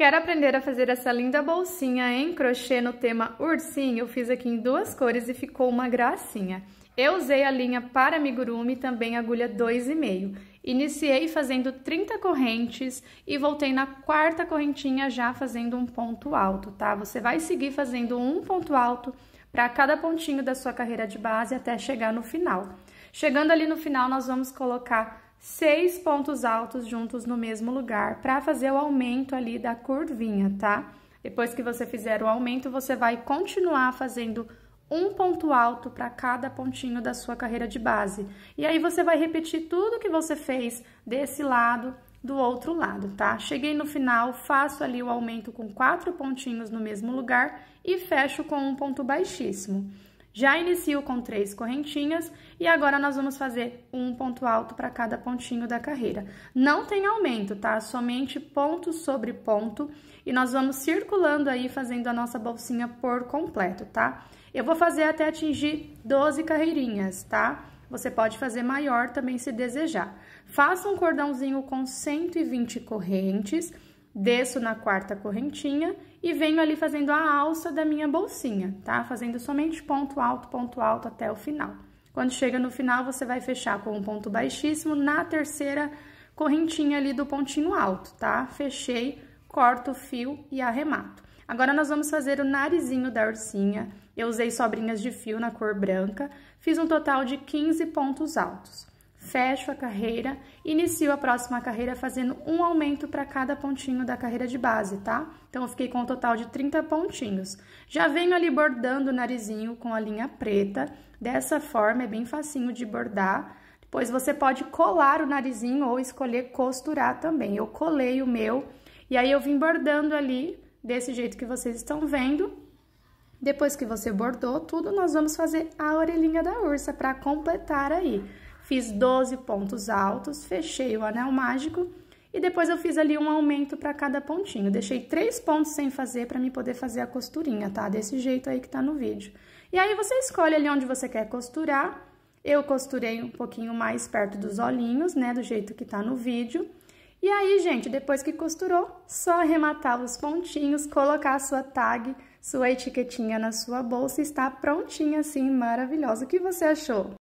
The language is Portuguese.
Quer aprender a fazer essa linda bolsinha em crochê no tema ursinho? Eu fiz aqui em duas cores e ficou uma gracinha. Eu usei a linha para amigurumi, também agulha 2,5. Iniciei fazendo 30 correntes e voltei na quarta correntinha já fazendo um ponto alto, tá? Você vai seguir fazendo um ponto alto para cada pontinho da sua carreira de base até chegar no final. Chegando ali no final, nós vamos colocar seis pontos altos juntos no mesmo lugar para fazer o aumento ali da curvinha, tá? Depois que você fizer o aumento, você vai continuar fazendo um ponto alto para cada pontinho da sua carreira de base. E aí você vai repetir tudo que você fez desse lado do outro lado, tá? Cheguei no final, faço ali o aumento com quatro pontinhos no mesmo lugar e fecho com um ponto baixíssimo. Já inicio com três correntinhas e agora nós vamos fazer um ponto alto para cada pontinho da carreira. Não tem aumento, tá? Somente ponto sobre ponto e nós vamos circulando aí fazendo a nossa bolsinha por completo, tá? Eu vou fazer até atingir 12 carreirinhas, tá? Você pode fazer maior também se desejar. Faça um cordãozinho com 120 correntes desço na quarta correntinha e venho ali fazendo a alça da minha bolsinha, tá? Fazendo somente ponto alto, ponto alto até o final. Quando chega no final, você vai fechar com um ponto baixíssimo na terceira correntinha ali do pontinho alto, tá? Fechei, corto o fio e arremato. Agora, nós vamos fazer o narizinho da ursinha. Eu usei sobrinhas de fio na cor branca, fiz um total de 15 pontos altos fecho a carreira, inicio a próxima carreira fazendo um aumento para cada pontinho da carreira de base, tá? Então, eu fiquei com um total de 30 pontinhos. Já venho ali bordando o narizinho com a linha preta, dessa forma é bem facinho de bordar. Depois, você pode colar o narizinho ou escolher costurar também. Eu colei o meu e aí eu vim bordando ali, desse jeito que vocês estão vendo. Depois que você bordou tudo, nós vamos fazer a orelhinha da ursa para completar aí fiz 12 pontos altos, fechei o anel mágico e depois eu fiz ali um aumento para cada pontinho. Deixei três pontos sem fazer para me poder fazer a costurinha, tá? Desse jeito aí que tá no vídeo. E aí você escolhe ali onde você quer costurar. Eu costurei um pouquinho mais perto dos olhinhos, né, do jeito que tá no vídeo. E aí, gente, depois que costurou, só arrematar os pontinhos, colocar a sua tag, sua etiquetinha na sua bolsa e está prontinha assim, maravilhosa. O que você achou?